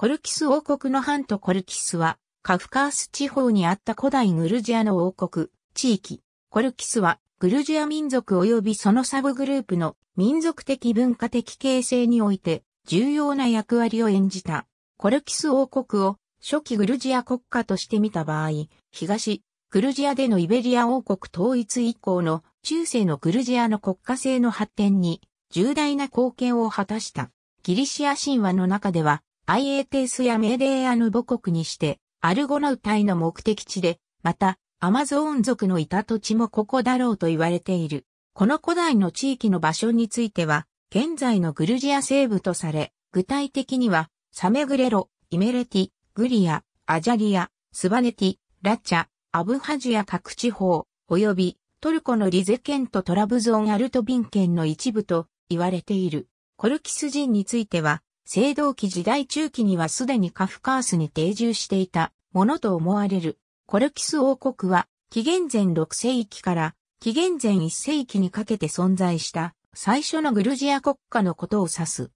コルキス王国の藩とコルキスは、カフカース地方にあった古代グルジアの王国、地域。コルキスは、グルジア民族及びそのサブグループの民族的文化的形成において、重要な役割を演じた。コルキス王国を初期グルジア国家として見た場合、東、グルジアでのイベリア王国統一以降の中世のグルジアの国家性の発展に重大な貢献を果たした。ギリシア神話の中では、IA テースやメーデーアヌ母国にして、アルゴナウ隊の目的地で、また、アマゾーン族のいた土地もここだろうと言われている。この古代の地域の場所については、現在のグルジア西部とされ、具体的には、サメグレロ、イメレティ、グリア、アジャリア、スバネティ、ラチャ、アブハジア各地方、及びトルコのリゼ県とトラブゾーンアルトビン県の一部と言われている。コルキス人については、青銅器時代中期にはすでにカフカースに定住していたものと思われる。コルキス王国は、紀元前6世紀から紀元前1世紀にかけて存在した最初のグルジア国家のことを指す。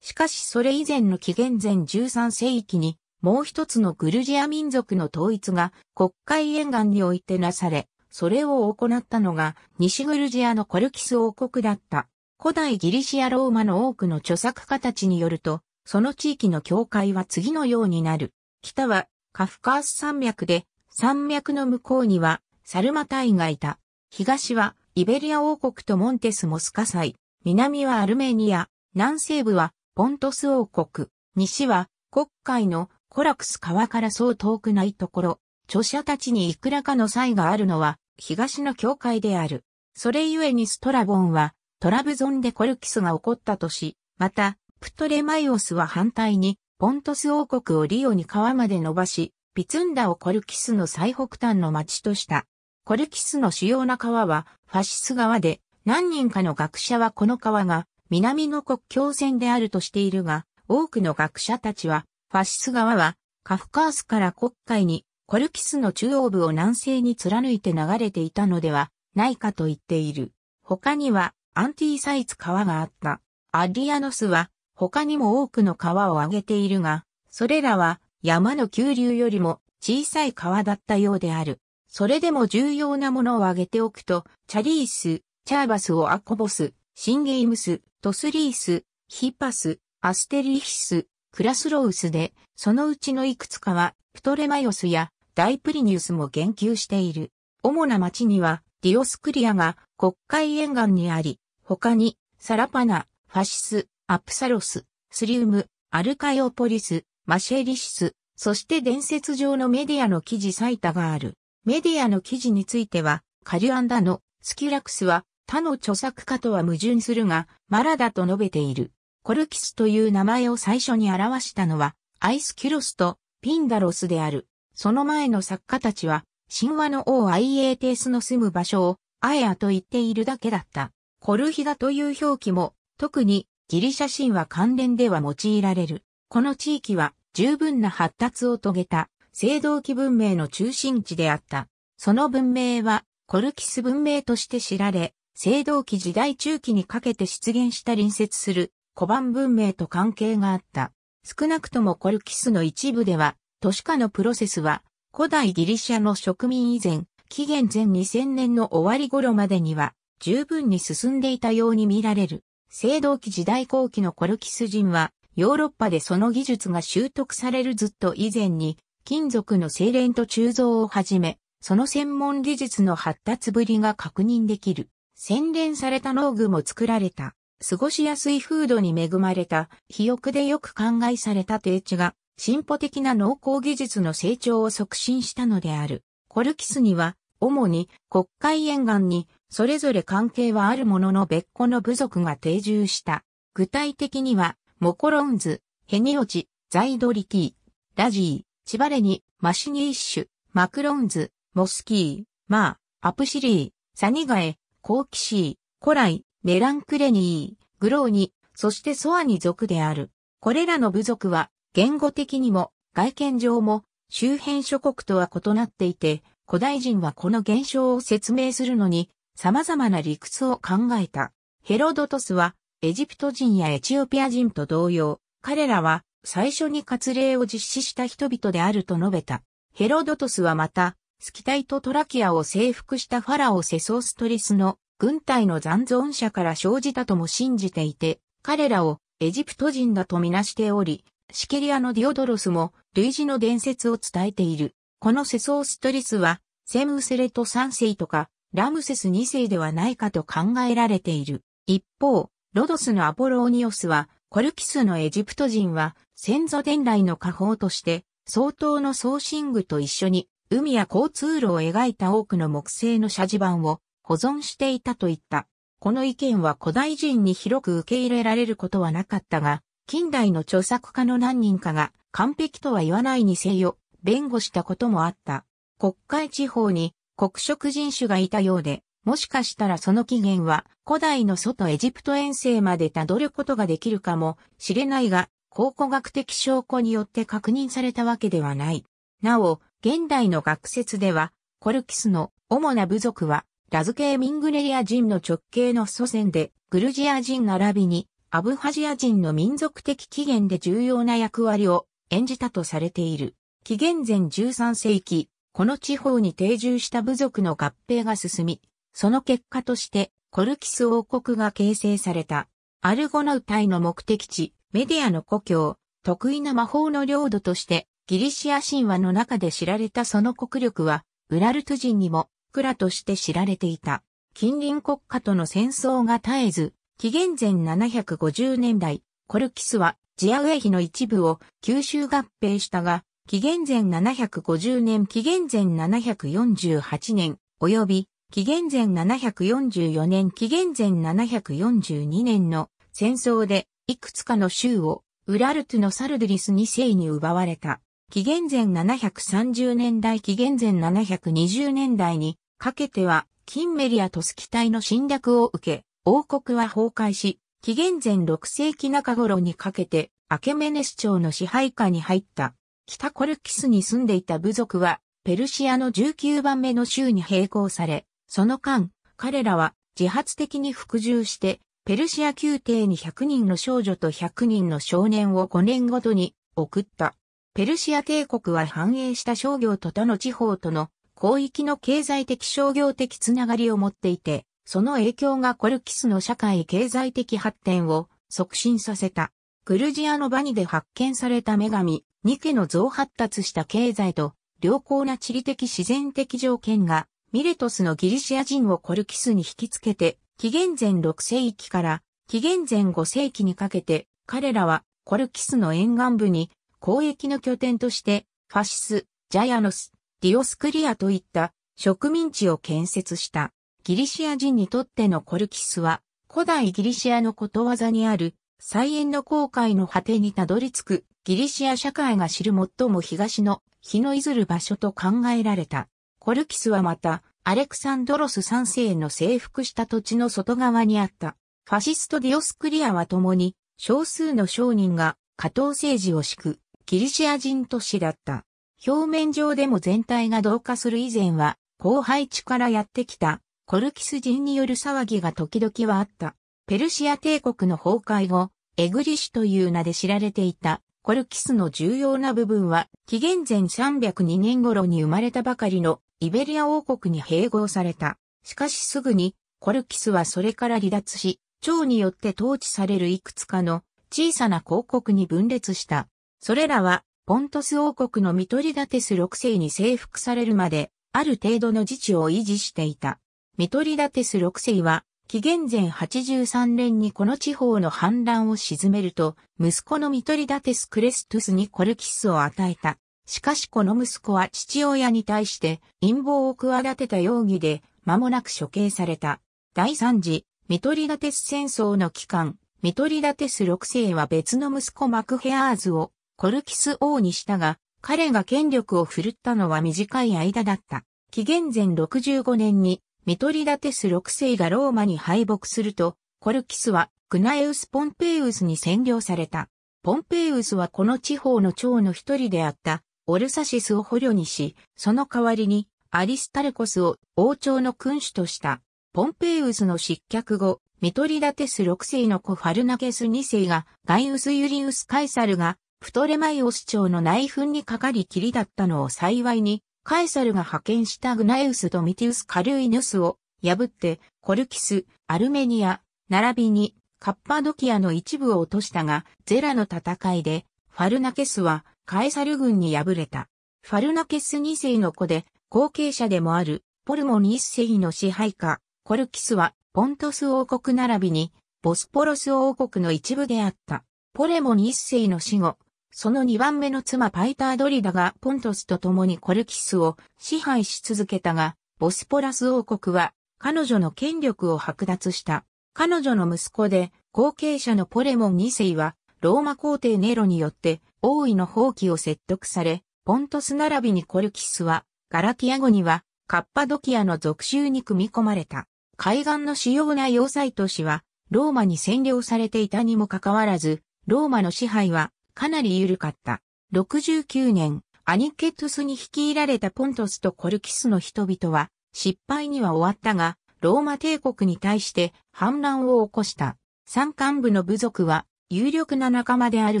しかしそれ以前の紀元前13世紀にもう一つのグルジア民族の統一が国会沿岸においてなされ、それを行ったのが西グルジアのコルキス王国だった。古代ギリシア・ローマの多くの著作家たちによると、その地域の境界は次のようになる。北はカフカース山脈で、山脈の向こうにはサルマ隊がいた。東はイベリア王国とモンテスモスカサイ。南はアルメニア。南西部はポントス王国。西は黒海のコラクス川からそう遠くないところ。著者たちにいくらかの差異があるのは東の境界である。それゆえにストラボンはトラブゾンでコルキスが起こったとし、また、プトレマイオスは反対に、ポントス王国をリオに川まで伸ばし、ピツンダをコルキスの最北端の町とした。コルキスの主要な川は、ファシス川で、何人かの学者はこの川が、南の国境線であるとしているが、多くの学者たちは、ファシス川は、カフカースから国会に、コルキスの中央部を南西に貫いて流れていたのではないかと言っている。他には、アンティーサイツ川があった。アディアノスは他にも多くの川を挙げているが、それらは山の急流よりも小さい川だったようである。それでも重要なものを挙げておくと、チャリース、チャーバスをアコボス、シンゲイムス、トスリース、ヒパス、アステリヒス、クラスロウスで、そのうちのいくつかは、プトレマヨスやダイプリニウスも言及している。主な町には、ディオスクリアが国会沿岸にあり、他に、サラパナ、ファシス、アプサロス、スリウム、アルカイオポリス、マシェリシス、そして伝説上のメディアの記事最多がある。メディアの記事については、カリュアンダのスキラクスは他の著作家とは矛盾するが、マラだと述べている。コルキスという名前を最初に表したのは、アイスキュロスとピンダロスである。その前の作家たちは、神話の王アイエーテースの住む場所を、アエアと言っているだけだった。コルヒダという表記も、特にギリシャ神話関連では用いられる。この地域は十分な発達を遂げた青銅器文明の中心地であった。その文明はコルキス文明として知られ、青銅器時代中期にかけて出現した隣接する古版文明と関係があった。少なくともコルキスの一部では、都市化のプロセスは古代ギリシャの植民以前、紀元前2000年の終わり頃までには十分に進んでいたように見られる。青銅器時代後期のコルキス人は、ヨーロッパでその技術が習得されるずっと以前に、金属の精錬と鋳造をはじめ、その専門技術の発達ぶりが確認できる。洗練された農具も作られた。過ごしやすい風土に恵まれた、肥沃でよく考えされた低地が、進歩的な農耕技術の成長を促進したのである。コルキスには、主に国会沿岸にそれぞれ関係はあるものの別個の部族が定住した。具体的には、モコロンズ、ヘニオチ、ザイドリキー、ラジー、チバレニ、マシニーッシュ、マクロンズ、モスキー、マー、アプシリー、サニガエ、コーキシー、コライ、メランクレニー、グローニ、そしてソアニ族である。これらの部族は、言語的にも、外見上も、周辺諸国とは異なっていて、古代人はこの現象を説明するのに、様々な理屈を考えた。ヘロドトスは、エジプト人やエチオピア人と同様、彼らは最初に割礼を実施した人々であると述べた。ヘロドトスはまた、スキタイとトラキアを征服したファラオセソーストリスの軍隊の残存者から生じたとも信じていて、彼らをエジプト人だとみなしており、シケリアのディオドロスも類似の伝説を伝えている。このセソーストリスは、セムウセレト三世とか、ラムセス2世ではないかと考えられている。一方、ロドスのアポローニオスは、コルキスのエジプト人は、先祖伝来の家宝として、相当の送信具と一緒に、海や交通路を描いた多くの木製の写字板を保存していたと言った。この意見は古代人に広く受け入れられることはなかったが、近代の著作家の何人かが完璧とは言わないにせよ、弁護したこともあった。国会地方に黒色人種がいたようで、もしかしたらその起源は古代の外エジプト遠征までたどることができるかもしれないが、考古学的証拠によって確認されたわけではない。なお、現代の学説では、コルキスの主な部族は、ラズ系ミングレリア人の直系の祖先で、グルジア人並びに、アブハジア人の民族的起源で重要な役割を演じたとされている。紀元前13世紀、この地方に定住した部族の合併が進み、その結果としてコルキス王国が形成された。アルゴナウタイの目的地、メディアの故郷、得意な魔法の領土としてギリシア神話の中で知られたその国力は、ウラルト人にも、クラとして知られていた。近隣国家との戦争が絶えず、紀元前750年代、コルキスはジアウェイヒの一部を吸収合併したが、紀元前750年、紀元前748年、及び紀元前744年、紀元前742年の戦争でいくつかの州をウラルトゥのサルドリス2世に奪われた。紀元前730年代、紀元前720年代にかけては、金メリアとスキ隊の侵略を受け、王国は崩壊し、紀元前6世紀中頃にかけて、アケメネス朝の支配下に入った。北コルキスに住んでいた部族は、ペルシアの19番目の州に並行され、その間、彼らは自発的に服従して、ペルシア宮廷に100人の少女と100人の少年を5年ごとに送った。ペルシア帝国は繁栄した商業と他の地方との広域の経済的商業的つながりを持っていて、その影響がコルキスの社会経済的発展を促進させた。グルジアのバニで発見された女神、ニケの増発達した経済と良好な地理的自然的条件がミレトスのギリシア人をコルキスに引きつけて、紀元前6世紀から紀元前5世紀にかけて、彼らはコルキスの沿岸部に交易の拠点として、ファシス、ジャヤノス、ディオスクリアといった植民地を建設した。ギリシア人にとってのコルキスは、古代ギリシアのことわざにある再演の航海の果てにたどり着くギリシア社会が知る最も東の日の出ずる場所と考えられた。コルキスはまた、アレクサンドロス3世の征服した土地の外側にあった。ファシストディオスクリアは共に少数の商人が加藤政治を敷くギリシア人都市だった。表面上でも全体が同化する以前は、後輩地からやってきたコルキス人による騒ぎが時々はあった。ペルシア帝国の崩壊後、エグリシという名で知られていたコルキスの重要な部分は、紀元前302年頃に生まれたばかりのイベリア王国に併合された。しかしすぐに、コルキスはそれから離脱し、蝶によって統治されるいくつかの小さな広告に分裂した。それらは、ポントス王国のミトリダテス6世に征服されるまで、ある程度の自治を維持していた。ミトリダテス6世は、紀元前83年にこの地方の反乱を鎮めると、息子のミトリダテス・クレストゥスにコルキスを与えた。しかしこの息子は父親に対して陰謀を企てた容疑で間もなく処刑された。第3次、ミトリダテス戦争の期間、ミトリダテス6世は別の息子マクヘアーズをコルキス王にしたが、彼が権力を振るったのは短い間だった。紀元前65年にミトリダテス6世がローマに敗北すると、コルキスはクナエウス・ポンペイウスに占領された。ポンペイウスはこの地方の長の一人であったオルサシスを捕虜にし、その代わりにアリスタルコスを王朝の君主とした。ポンペイウスの失脚後、ミトリダテス6世の子ファルナゲス2世がガイウス・ユリウス・カイサルがプトレマイオス朝の内紛にかかりきりだったのを幸いにカエサルが派遣したグナエウス・とミティウス・カルイヌスを破ってコルキス、アルメニア、並びにカッパドキアの一部を落としたが、ゼラの戦いでファルナケスはカエサル軍に敗れた。ファルナケス2世の子で後継者でもあるポルモン1世の支配下、コルキスはポントス王国並びにボスポロス王国の一部であった。ポレモン1世の死後、その2番目の妻パイタードリダがポントスと共にコルキスを支配し続けたが、ボスポラス王国は彼女の権力を剥奪した。彼女の息子で後継者のポレモン2世はローマ皇帝ネロによって王位の放棄を説得され、ポントス並びにコルキスはガラティア語にはカッパドキアの属州に組み込まれた。海岸の主要な要塞都市はローマに占領されていたにもかかわらず、ローマの支配はかなり緩かった。69年、アニケトスに率いられたポントスとコルキスの人々は、失敗には終わったが、ローマ帝国に対して反乱を起こした。山間部の部族は、有力な仲間である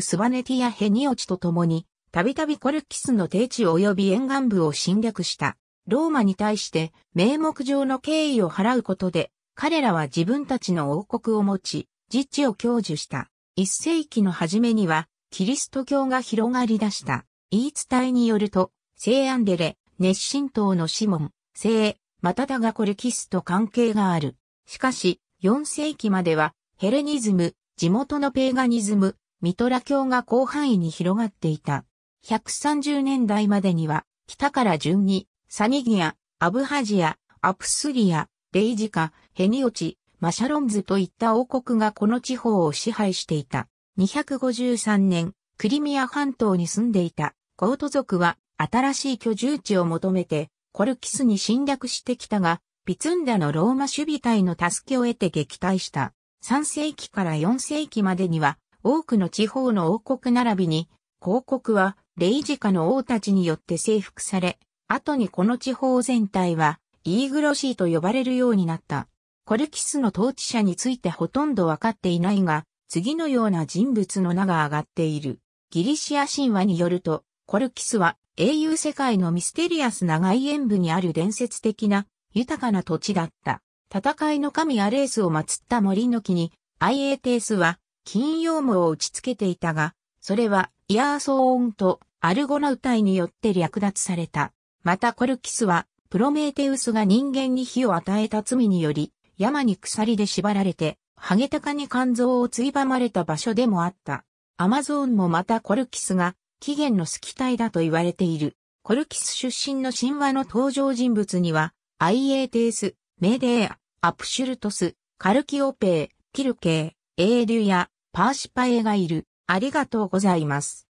スバネティやヘニオチと共に、たびたびコルキスの低地及び沿岸部を侵略した。ローマに対して名目上の敬意を払うことで、彼らは自分たちの王国を持ち、実地を享受した。一世紀の初めには、キリスト教が広がり出した。言い伝えによると、聖アンデレ、熱心党のシモン、聖、マタダガコレキスと関係がある。しかし、4世紀までは、ヘレニズム、地元のペーガニズム、ミトラ教が広範囲に広がっていた。130年代までには、北から順に、サニギア、アブハジア、アプスリア、レイジカ、ヘニオチ、マシャロンズといった王国がこの地方を支配していた。253年、クリミア半島に住んでいたゴート族は新しい居住地を求めてコルキスに侵略してきたが、ピツンダのローマ守備隊の助けを得て撃退した。3世紀から4世紀までには多くの地方の王国並びに、広告はレイジカの王たちによって征服され、後にこの地方全体はイーグロシーと呼ばれるようになった。コルキスの統治者についてほとんどわかっていないが、次のような人物の名が挙がっている。ギリシア神話によると、コルキスは英雄世界のミステリアスな外縁部にある伝説的な豊かな土地だった。戦いの神アレースを祀った森の木に、アイエーテースは金羊毛を打ち付けていたが、それはイヤーソーンとアルゴナウタイによって略奪された。またコルキスは、プロメーテウスが人間に火を与えた罪により、山に鎖で縛られて、ハゲタカに肝臓をついばまれた場所でもあった。アマゾンもまたコルキスが起源のスキタイだと言われている。コルキス出身の神話の登場人物には、アイエーテース、メデア、アプシュルトス、カルキオペー、キルケー、エーデュやパーシパエがいる。ありがとうございます。